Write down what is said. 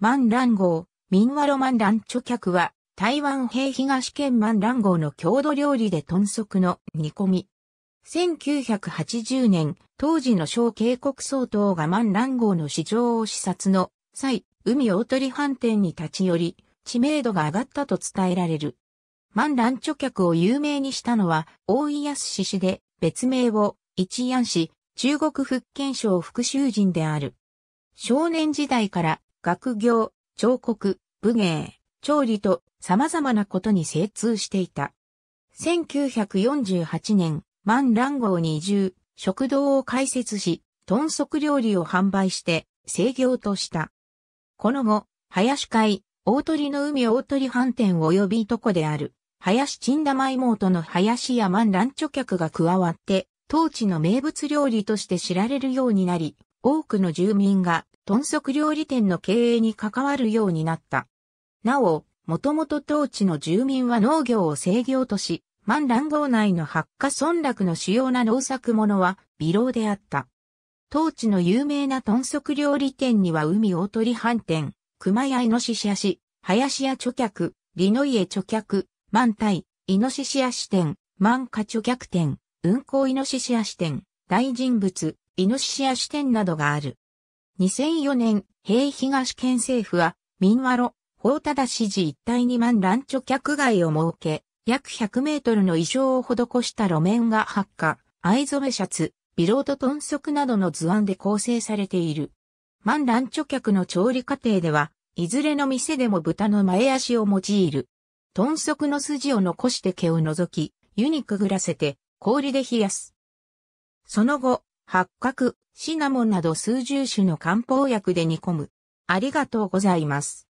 万蘭号、民和ロマン蘭著客は、台湾兵東県万蘭号の郷土料理で豚足の煮込み。1980年、当時の小渓谷総統が万蘭号の市場を視察の際、海大鳥飯店に立ち寄り、知名度が上がったと伝えられる。万蘭著客を有名にしたのは、大井康氏氏で、別名を、一安氏、中国福建省福州人である。少年時代から学業、彫刻、武芸、調理と様々なことに精通していた。1948年、万蘭号に移住、食堂を開設し、豚足料理を販売して、制業とした。この後、林会、大鳥の海大鳥飯店及びとこである、林陳玉妹の林や万蘭著客が加わって、当地の名物料理として知られるようになり、多くの住民が豚足料理店の経営に関わるようになった。なお、もともと当地の住民は農業を制業とし、万乱号内の発火村落の主要な農作物は微量であった。当地の有名な豚足料理店には海大鳥飯店、熊谷イノシシ足、林屋著客、リノイエ著客、万体、イノシシ足店、万華著客店、運行イノシシ足店、大人物、イノシシや支店などがある。2004年、平東県政府は、民和路、法忠支持一帯に万乱貯客街を設け、約100メートルの衣装を施した路面が発火、藍染めシャツ、ビロード豚足などの図案で構成されている。万乱貯客の調理過程では、いずれの店でも豚の前足を用いる。豚足の筋を残して毛を除き、湯にくぐらせて、氷で冷やす。その後、八角、シナモンなど数十種の漢方薬で煮込む。ありがとうございます。